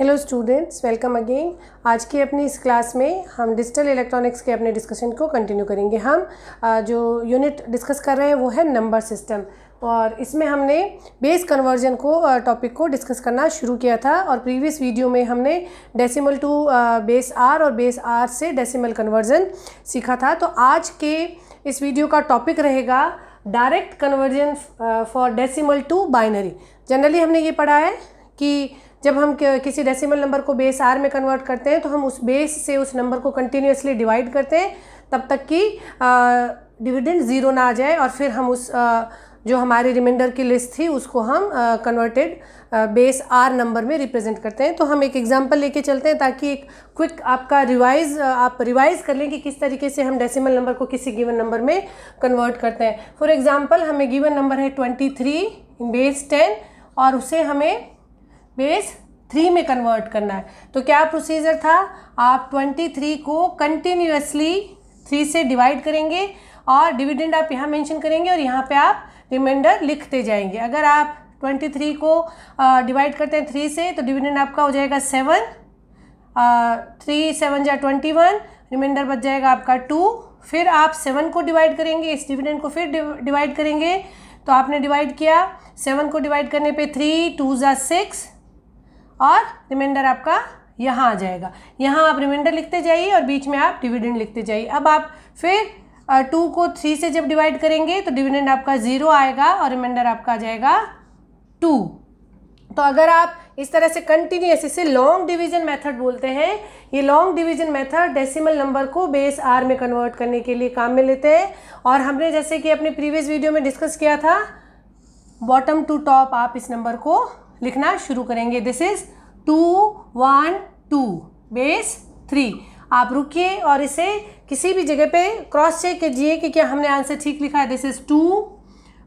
hello students welcome again आज की अपनी इस क्लास में हम डिजिटल इलेक्ट्रॉनिक्स के अपने डिस्कशन को कंटिन्यू करेंगे हम जो यूनिट डिस्कस कर रहे हैं वो है नंबर सिस्टम और इसमें हमने बेस कन्वर्जन को टॉपिक को डिस्कस करना शुरू किया था और प्रीवियस वीडियो में हमने डेसिमल टू बेस आर और बेस आर से डेसिमल कन्वर्जन सीखा था तो आज के इस वीडियो का टॉपिक रहेगा direct conversion for decimal to binary generally हमने ये पढ़ा है कि जब हम किसी डेसिमल नंबर को बेस आर में कन्वर्ट करते हैं तो हम उस बेस से उस नंबर को कंटिन्यूसली डिवाइड करते हैं तब तक कि डिविडेंड ज़ीरो ना आ जाए और फिर हम उस आ, जो हमारी रिमाइंडर की लिस्ट थी उसको हम कन्वर्टेड बेस आर नंबर में रिप्रेजेंट करते हैं तो हम एक एग्जांपल लेके चलते हैं ताकि एक क्विक आपका रिवाइज आप रिवाइज कर लें कि किस तरीके से हम डेसिमल नंबर को किसी गिवन नंबर में कन्वर्ट करते हैं फॉर एग्जांपल हमें गिवन नंबर है ट्वेंटी थ्री बेस टेन और उसे हमें बेस थ्री में कन्वर्ट करना है तो क्या प्रोसीजर था आप ट्वेंटी थ्री को कंटिन्यूसली थ्री से डिवाइड करेंगे और डिविडेंड आप यहाँ मेंशन करेंगे और यहाँ पे आप रिमाइंडर लिखते जाएंगे अगर आप ट्वेंटी थ्री को डिवाइड करते हैं थ्री से तो डिविडेंड आपका हो जाएगा सेवन थ्री सेवन या ट्वेंटी वन रिमाइंडर बच जाएगा आपका टू फिर आप सेवन को डिवाइड करेंगे इस डिविडेंड को फिर डिवाइड करेंगे तो आपने डिवाइड किया सेवन को डिवाइड करने पे थ्री टू ज़ा सिक्स और रिमाइंडर आपका यहाँ आ जाएगा यहाँ आप रिमाइंडर लिखते जाइए और बीच में आप डिविडेंड लिखते जाइए अब आप फिर टू को थ्री से जब डिवाइड करेंगे तो डिविडेंड आपका ज़ीरो आएगा और रिमाइंडर आपका आ जाएगा टू तो अगर आप इस तरह से कंटिन्यूस इसे लॉन्ग डिवीजन मेथड बोलते हैं ये long division method decimal number को बेस आर में कन्वर्ट करने के लिए काम में लेते हैं और हमने जैसे कि अपने प्रीवियस वीडियो में डिस्कस किया था बॉटम टू टॉप आप इस नंबर को लिखना शुरू करेंगे this is two one two base three आप रुकिए और इसे किसी भी जगह पे क्रॉस चेक कीजिए कि क्या हमने आंसर ठीक लिखा है this is two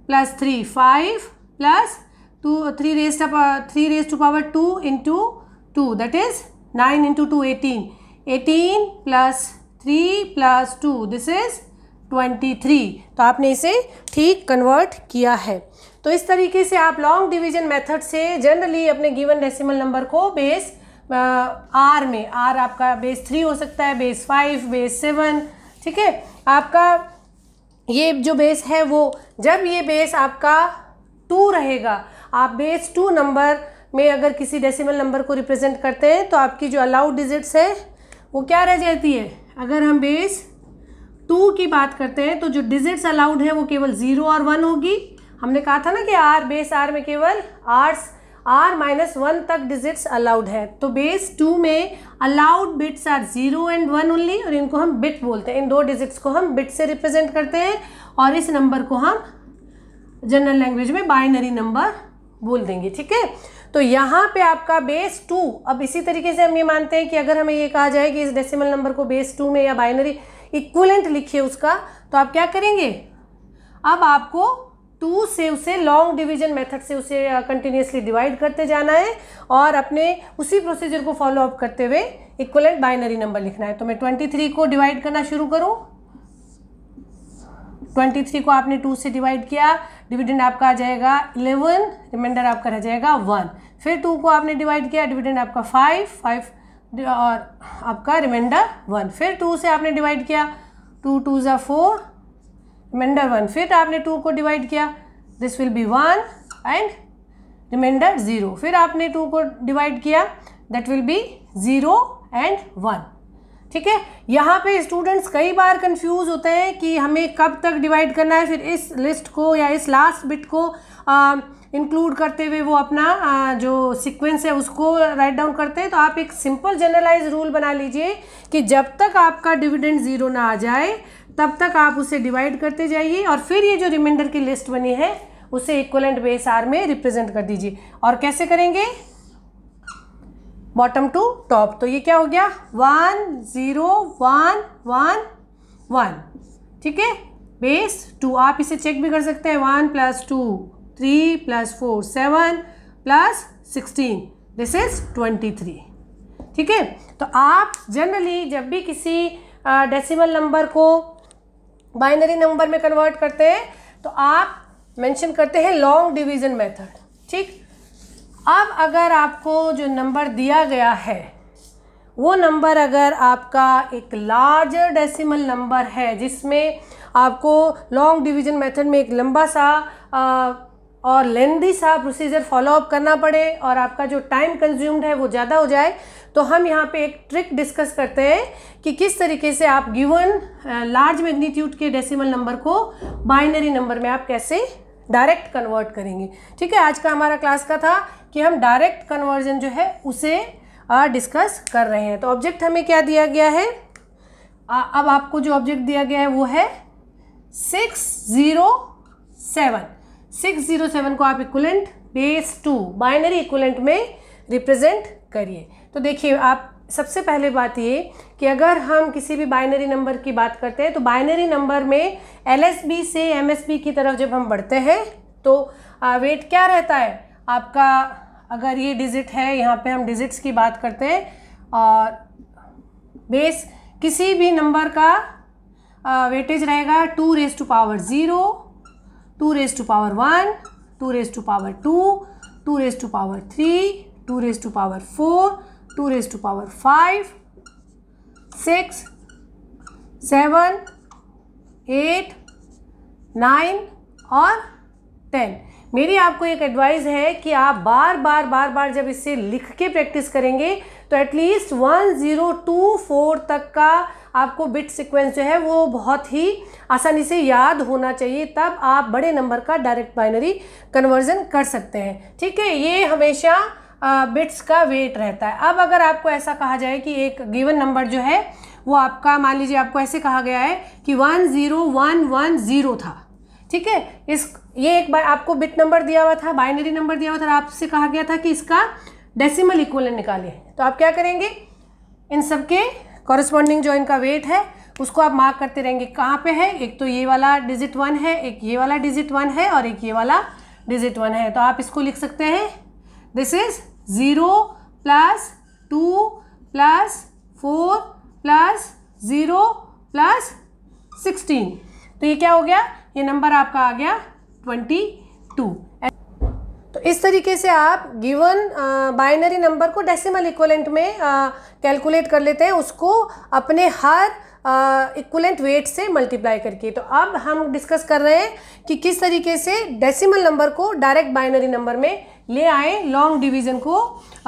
plus three five plus two three raise three raise two power two into two that is nine into two eighteen eighteen plus three plus two this is twenty three तो आपने इसे ठीक convert किया है तो इस तरीके से आप लॉन्ग डिवीजन मेथड से जनरली अपने गिवन डेसिमल नंबर को बेस आर में आर आपका बेस थ्री हो सकता है बेस फाइव बेस सेवन ठीक है आपका ये जो बेस है वो जब ये बेस आपका टू रहेगा आप बेस टू नंबर में अगर किसी डेसिमल नंबर को रिप्रेजेंट करते हैं तो आपकी जो अलाउड डिजिट्स है वो क्या रह जाती है अगर हम बेस टू की बात करते हैं तो जो डिजिट्स अलाउड है वो केवल ज़ीरो और वन होगी हमने कहा था ना कि आर बेस आर में केवल आर्स आर माइनस वन तक डिजिट्स अलाउड है तो बेस टू में allowed bits are zero and one only और इनको हम बिट बोलते हैं इन दो डिजिट्स को हम बिट से रिप्रेजेंट करते हैं और इस नंबर को हम जनरल लैंग्वेज में बाइनरी नंबर बोल देंगे ठीक है तो यहाँ पे आपका बेस टू अब इसी तरीके से हम ये मानते हैं कि अगर हमें ये कहा जाए कि इस डेसिमल नंबर को बेस टू में या बाइनरी इक्वलेंट लिखिए उसका तो आप क्या करेंगे अब आपको टू से उसे लॉन्ग डिवीजन मेथड से उसे कंटिन्यूसली uh, डिवाइड करते जाना है और अपने उसी प्रोसीजर को फॉलो अप करते हुए इक्वलेंट बाइनरी नंबर लिखना है तो मैं ट्वेंटी थ्री को डिवाइड करना शुरू करूँ ट्वेंटी थ्री को आपने टू से डिवाइड किया डिविडेंड आपका आ जाएगा इलेवन रिमाइंडर आपका रह जाएगा वन फिर टू को आपने डिवाइड किया डिविडेंड आपका फाइव फाइव और आपका रिमाइंडर वन फिर टू से आपने डिवाइड किया टू टू ज़ा फोर रिमाइंडर वन फिर आपने टू को डिवाइड किया this will be one and remainder zero फिर आपने टू को डिवाइड किया that will be zero and one ठीक है यहाँ पे स्टूडेंट्स कई बार कंफ्यूज होते हैं कि हमें कब तक डिवाइड करना है फिर इस लिस्ट को या इस लास्ट बिट को इंक्लूड करते हुए वो अपना आ, जो सीक्वेंस है उसको राइट डाउन करते हैं तो आप एक सिंपल जनरलाइज रूल बना लीजिए कि जब तक आपका डिविडेंड ज़ीरो ना आ जाए तब तक आप उसे डिवाइड करते जाइए और फिर ये जो रिमाइंडर की लिस्ट बनी है उसे इक्वलेंट बेस आर में रिप्रेजेंट कर दीजिए और कैसे करेंगे बॉटम टू टॉप तो ये क्या हो गया one zero one one one ठीक है बेस टू आप इसे चेक भी कर सकते हैं one plus two three plus four seven plus sixteen this is twenty three ठीक है तो आप जनरली जब भी किसी डेसिमल नंबर को बाइनरी नंबर में कन्वर्ट करते हैं तो आप मेंशन करते हैं लॉन्ग डिवीजन मेथड ठीक अब अगर आपको जो नंबर दिया गया है वो नंबर अगर आपका एक लार्जर डेसिमल नंबर है जिसमें आपको लॉन्ग डिवीजन मेथड में एक लंबा सा आ, और लेंदी सा प्रोसीजर फॉलोअप करना पड़े और आपका जो टाइम कंज्यूम्ड है वो ज़्यादा हो जाए तो हम यहाँ पे एक ट्रिक डिस्कस करते हैं कि किस तरीके से आप गिवन लार्ज मैग्नीट्यूड के डेसिमल नंबर को बाइनरी नंबर में आप कैसे डायरेक्ट कन्वर्ट करेंगे ठीक है आज का हमारा क्लास का था कि हम डायरेक्ट कन्वर्जन जो है उसे डिस्कस कर रहे हैं तो ऑब्जेक्ट हमें क्या दिया गया है आ, अब आपको जो ऑब्जेक्ट दिया गया है वो है six zero seven six zero seven को आप equivalent base two binary equivalent में रिप्रेजेंट करिए तो देखिए आप सबसे पहले बात ये कि अगर हम किसी भी बाइनरी नंबर की बात करते हैं तो बाइनरी नंबर में एल से एम की तरफ जब हम बढ़ते हैं तो वेट क्या रहता है आपका अगर ये डिजिट है यहाँ पे हम डिजिट्स की बात करते हैं और बेस किसी भी नंबर का वेटेज रहेगा two raise two power zero two raise two power one two raise two power two two raise two power three two raise two power four two raise two power five six seven eight nine और ten मेरी आपको एक advice है कि आप बार बार बार बार जब इससे लिख के प्रैक्टिस करेंगे तो at least one zero two four तक का आपको बिट सीक्वेंस जो है वो बहुत ही आसानी से याद होना चाहिए तब आप बड़े नंबर का डायरेक्ट बाइनरी कन्वर्जन कर सकते हैं ठीक है ये हमेशा बिट्स का वेट रहता है अब अगर आपको ऐसा कहा जाए कि एक गिवन नंबर जो है वो आपका मान लीजिए आपको ऐसे कहा गया है कि one zero one one zero था ठीक है इस ये एक बार आपको बिट नंबर दिया हुआ था बाइनरी नंबर दिया हुआ था आपसे कहा गया था कि इसका डेसिमल इक्वलेंट निकाले तो आप क्या करेंगे इन सब के कॉरस्पॉन्डिंग जो इनका वेट है उसको आप मार्क करते रहेंगे कहाँ पे है एक तो ये वाला डिजिट वन है एक ये वाला डिजिट वन है और एक ये वाला डिजिट वन है तो आप इसको लिख सकते हैं this is zero plus two plus four plus zero plus sixteen तो ये क्या हो गया ये नंबर आपका आ गया ट्वेंटी टू इस तरीके से आप गिवन बाइनरी नंबर को डेसिमल इक्वलेंट में कैलकुलेट कर लेते हैं उसको अपने हर इक्वलेंट वेट से मल्टीप्लाई करके तो अब हम डिस्कस कर रहे हैं कि किस तरीके से डेसिमल नंबर को डायरेक्ट बाइनरी नंबर में ले आए लॉन्ग डिवीजन को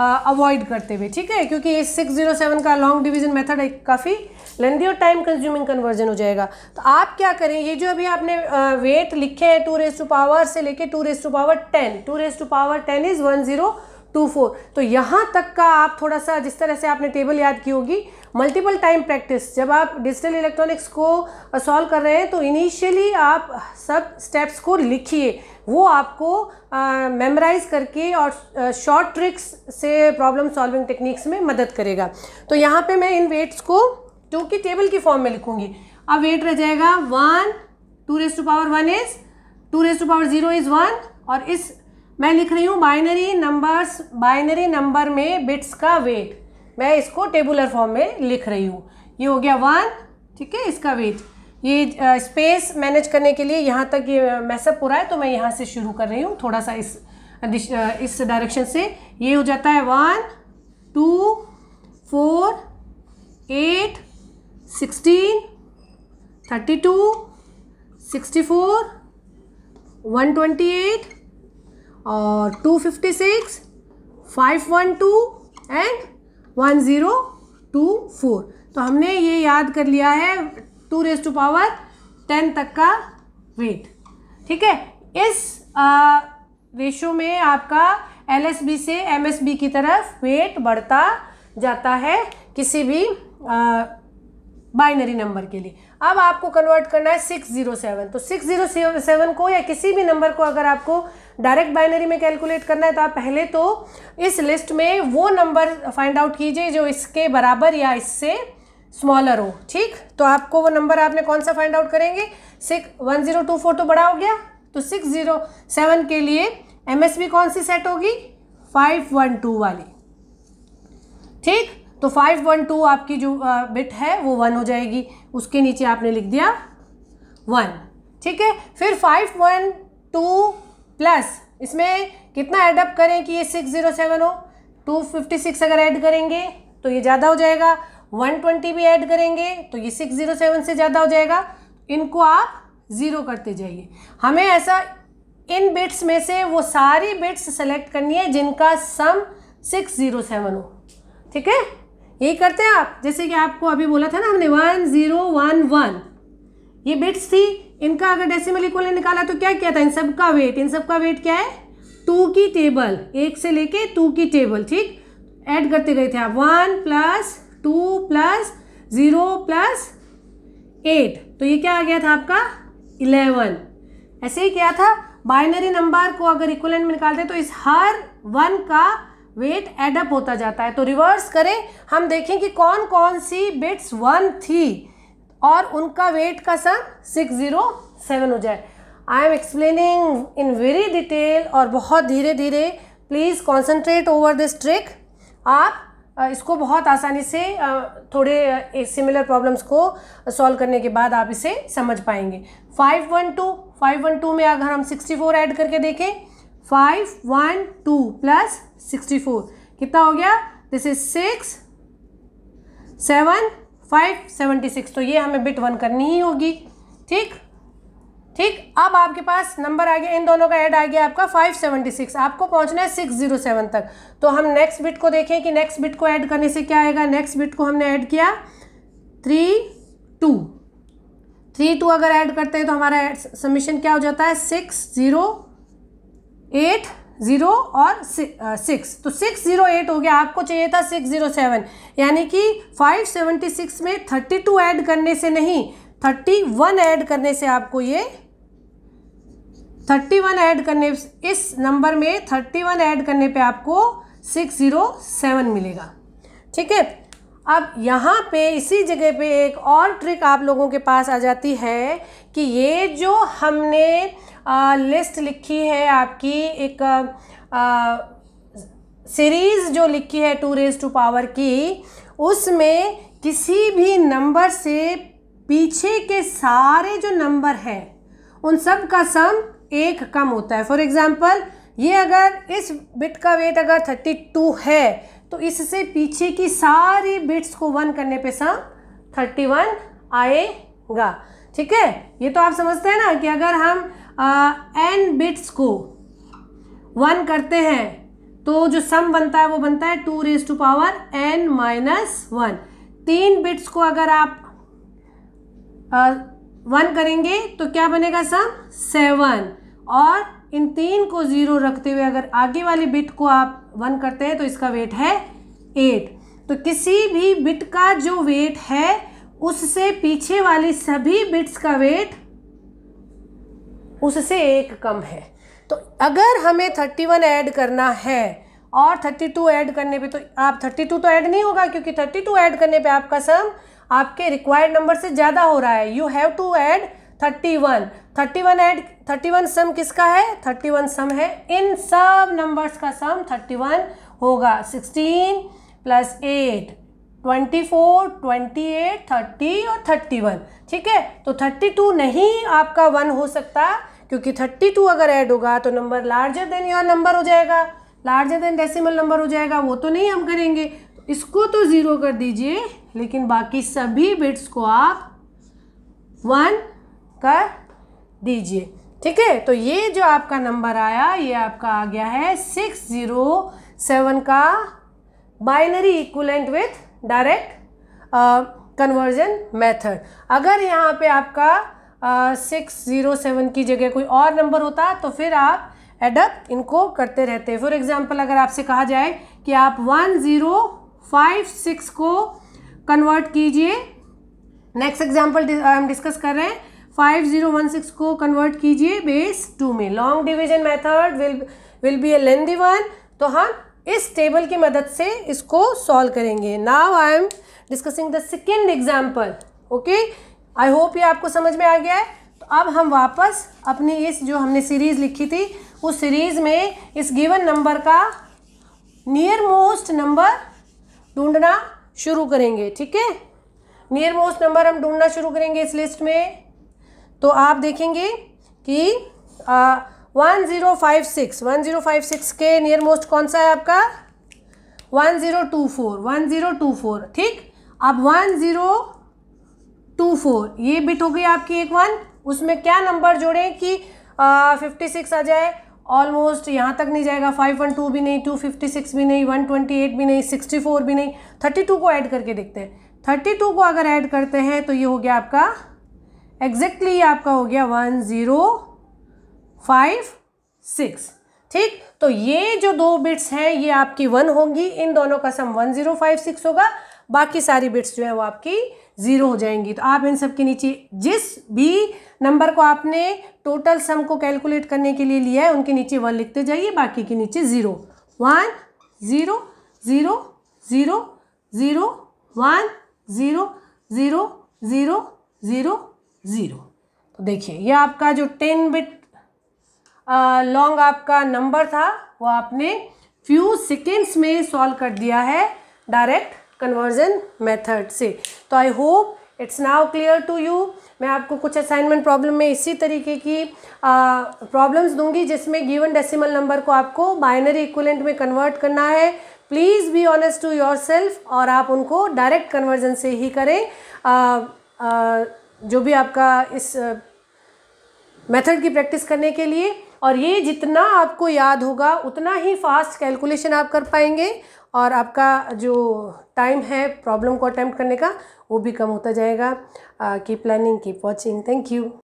अवॉइड करते हुए ठीक है क्योंकि ये 607 का लॉन्ग डिवीजन मेथड एक काफ़ी लेंदी और टाइम कंज्यूमिंग कन्वर्जन हो जाएगा तो आप क्या करें ये जो अभी आपने वेट लिखे हैं टू रेस टू पावर से लेके two raise two power ten two raise two power ten is one zero two four तो यहाँ तक का आप थोड़ा सा जिस तरह से आपने टेबल याद की होगी मल्टीपल टाइम प्रैक्टिस जब आप डिजिटल इलेक्ट्रॉनिक्स को सॉल्व कर रहे हैं तो इनिशियली आप सब स्टेप्स को लिखिए वो आपको मेमोराइज करके और शॉर्ट ट्रिक्स से प्रॉब्लम सॉल्विंग टेक्निक्स में मदद करेगा तो यहाँ पे मैं इन वेट्स को जो टेबल की फॉर्म में लिखूँगी अब वेट रह जाएगा one two raise two power one is two raise two power zero is one और इस मैं लिख रही हूँ बाइनरी नंबर्स बाइनरी नंबर में बिट्स का वेट मैं इसको टेबुलर फॉर्म में लिख रही हूँ ये हो गया वन ठीक है इसका वेट ये स्पेस मैनेज करने के लिए यहाँ तक ये मैसअप हो रहा है तो मैं यहाँ से शुरू कर रही हूँ थोड़ा सा इस इस डायरेक्शन से ये हो जाता है one two four eight sixteen thirty two sixty four one twenty eight और two fifty six five one two and one zero two four तो हमने ये याद कर लिया है two raise two power ten तक का वेट ठीक है इस रेशो में आपका एल से एम की तरफ वेट बढ़ता जाता है किसी भी बाइनरी नंबर के लिए अब आपको कन्वर्ट करना है सिक्स जीरो सेवन तो सिक्स जीरो सेवन को या किसी भी नंबर को अगर आपको डायरेक्ट बाइनरी में कैलकुलेट करना है तो आप पहले तो इस लिस्ट में वो नंबर फाइंड आउट कीजिए जो इसके बराबर या इससे स्मॉलर हो ठीक तो आपको वो नंबर आपने कौन सा फाइंड आउट करेंगे six one zero two four तो बड़ा हो गया तो सिक्स जीरो सेवन के लिए एम एस बी कौन सी सेट होगी फाइव वन टू वाली ठीक तो फाइव वन टू आपकी जो बिट है वो वन हो जाएगी उसके नीचे आपने लिख दिया वन ठीक है फिर फाइव वन टू प्लस इसमें कितना एडअप करें कि ये सिक्स ज़ीरो सेवन हो टू फिफ्टी सिक्स अगर ऐड करेंगे तो ये ज़्यादा हो जाएगा वन ट्वेंटी भी ऐड करेंगे तो ये सिक्स ज़ीरो सेवन से ज़्यादा हो जाएगा इनको आप ज़ीरो करते जाइए हमें ऐसा इन बिट्स में से वो सारी बिट्स सेलेक्ट करनी है जिनका सम सिक्स ज़ीरो सेवन हो ठीक है यही करते हैं आप जैसे कि आपको अभी बोला था ना हमने वन ज़ीरो वन वन ये बिट्स थी इनका अगर डेसिमल इक्वल निकाला तो क्या किया था इन सब का वेट इन सब का वेट क्या है टू की टेबल एक से लेके टू की टेबल ठीक ऐड करते गए थे आप one plus two plus zero plus eight तो ये क्या आ गया था आपका इलेवन ऐसे ही क्या था बाइनरी नंबर को अगर इक्वलेंट में निकालते तो इस हर वन का वेट एडअप होता जाता है तो रिवर्स करें हम देखें कि कौन कौन सी बिट्स वन थी और उनका वेट का सम सिक्स ज़ीरो सेवन हो जाए I am explaining in very detail और बहुत धीरे धीरे please concentrate over this trick आप इसको बहुत आसानी से थोड़े सिमिलर प्रॉब्लम्स को सॉल्व करने के बाद आप इसे समझ पाएंगे five one two five one two में अगर हम सिक्सटी फोर ऐड करके देखें five one two plus sixty four कितना हो गया this is six seven five seventy six तो ये हमें बिट वन करनी ही होगी ठीक ठीक अब आपके पास नंबर आ गया इन दोनों का ऐड आ गया आपका फाइव सिक्स आपको पहुंचना है सिक्स ज़ीरो सेवन तक तो हम नेक्स्ट बिट को देखें कि नेक्स्ट बिट को ऐड करने से क्या आएगा नेक्स्ट बिट को हमने ऐड किया थ्री टू थ्री टू अगर ऐड करते हैं तो हमारा सबमिशन क्या हो जाता है सिक्स ज़ीरो एट ज़ीरो और सिक्स तो सिक्स ज़ीरो एट हो गया आपको चाहिए था सिक्स ज़ीरो सेवन यानी कि फाइव सेवेंटी सिक्स में थर्टी टू ऐड करने से नहीं थर्टी वन ऐड करने से आपको ये थर्टी वन ऐड करने इस नंबर में थर्टी वन ऐड करने पे आपको सिक्स ज़ीरो सेवन मिलेगा ठीक है अब यहाँ पे इसी जगह पे एक और ट्रिक आप लोगों के पास आ जाती है कि ये जो हमने आ, लिस्ट लिखी है आपकी एक आ, सीरीज़ जो लिखी है टू रेज टू पावर की उसमें किसी भी नंबर से पीछे के सारे जो नंबर हैं उन सब का सम एक कम होता है फॉर एग्ज़ाम्पल ये अगर इस बिट का वेट अगर थर्टी टू है तो इससे पीछे की सारी बिट्स को वन करने पे सम थर्टी वन आएगा ठीक है ये तो आप समझते हैं ना कि अगर हम एन बिट्स को वन करते हैं तो जो सम बनता है वो बनता है two raise two power N minus one तीन बिट्स को अगर आप वन करेंगे तो क्या बनेगा सम सेवन और इन तीन को ज़ीरो रखते हुए अगर आगे वाले बिट को आप वन करते हैं तो इसका वेट है एट तो किसी भी बिट का जो वेट है उससे पीछे वाली सभी बिट्स का वेट उससे एक कम है तो अगर हमें थर्टी वन ऐड करना है और थर्टी टू ऐड करने पे तो आप थर्टी टू तो ऐड नहीं होगा क्योंकि थर्टी टू ऐड करने पे आपका सम आपके रिक्वायर्ड नंबर से ज़्यादा हो रहा है you have to add thirty one thirty one add thirty one sum किसका है थर्टी वन सम है इन सब नंबर्स का सम थर्टी वन होगा sixteen plus eight twenty four twenty eight thirty और थर्टी वन ठीक है तो थर्टी टू नहीं आपका वन हो सकता क्योंकि थर्टी टू अगर ऐड होगा तो number larger than your number हो जाएगा लार्जर देन डेसिमल नंबर हो जाएगा वो तो नहीं हम करेंगे इसको तो ज़ीरो कर दीजिए लेकिन बाकी सभी बिट्स को आप वन कर दीजिए ठीक है तो ये जो आपका नंबर आया ये आपका आ गया है सिक्स ज़ीरो सेवन का binary equivalent with direct conversion method अगर यहाँ पे आपका सिक्स ज़ीरो सेवन की जगह कोई और नंबर होता तो फिर आप एडप इनको करते रहते हैं फॉर एग्ज़ाम्पल अगर आपसे कहा जाए कि आप वन ज़ीरो फाइव सिक्स को कन्वर्ट कीजिए नेक्स्ट एग्जाम्पल हम डिस्कस कर रहे हैं 5016 को कन्वर्ट कीजिए बेस टू में long division method will will be a lengthy one तो हम इस टेबल की मदद से इसको सॉल्व करेंगे now I am discussing the second example okay I hope ये आपको समझ में आ गया है तो अब हम वापस अपनी इस जो हमने सीरीज़ लिखी थी उस सीरीज़ में इस गिवन नंबर का नियर मोस्ट नंबर ढूंढना शुरू करेंगे ठीक है नियर मोस्ट नंबर हम ढूंढना शुरू करेंगे इस लिस्ट में तो आप देखेंगे कि one zero five six one zero five six के नियर मोस्ट कौन सा है आपका one zero two four one zero two four ठीक अब वन ज़ीरो टू फोर ये बिट हो गई आपकी एक वन उसमें क्या नंबर जोड़ें कि फिफ्टी सिक्स आ जाए ऑलमोस्ट यहाँ तक नहीं जाएगा फाइव वन टू भी नहीं टू फिफ्टी सिक्स भी नहीं वन ट्वेंटी एट भी नहीं सिक्सटी फोर भी नहीं थर्टी टू को ऐड करके देखते हैं थर्टी टू को अगर ऐड करते हैं तो ये हो गया आपका एग्जैक्टली exactly आपका हो गया वन ज़ीरो फाइव सिक्स ठीक तो ये जो दो बिट्स हैं ये आपकी वन होंगी इन दोनों का sum one zero five six होगा बाकी सारी बिट्स जो हैं वो आपकी ज़ीरो हो जाएंगी तो आप इन सब के नीचे जिस भी नंबर को आपने टोटल सम को कैलकुलेट करने के लिए लिया है उनके नीचे वन लिखते जाइए बाकी के नीचे zero one zero zero zero zero one zero zero zero zero zero तो देखिए ये आपका जो टेन बिट लॉन्ग आपका नंबर था वो आपने फ्यू सेकेंड्स में सॉल्व कर दिया है डायरेक्ट कन्वर्जन मेथड से तो I hope it's now clear to you मैं आपको कुछ असाइनमेंट प्रॉब्लम में इसी तरीके की प्रॉब्लम्स दूंगी जिसमें गिवन डेसिमल नंबर को आपको बाइनरी इक्वलेंट में कन्वर्ट करना है please be honest to yourself और आप उनको डायरेक्ट कन्वर्जन से ही करें uh, uh, जो भी आपका इस मेथड की प्रैक्टिस करने के लिए और ये जितना आपको याद होगा उतना ही फास्ट कैलकुलेशन आप कर पाएंगे और आपका जो टाइम है प्रॉब्लम को अटैम्प्ट करने का वो भी कम होता जाएगा keep planning keep watching thank you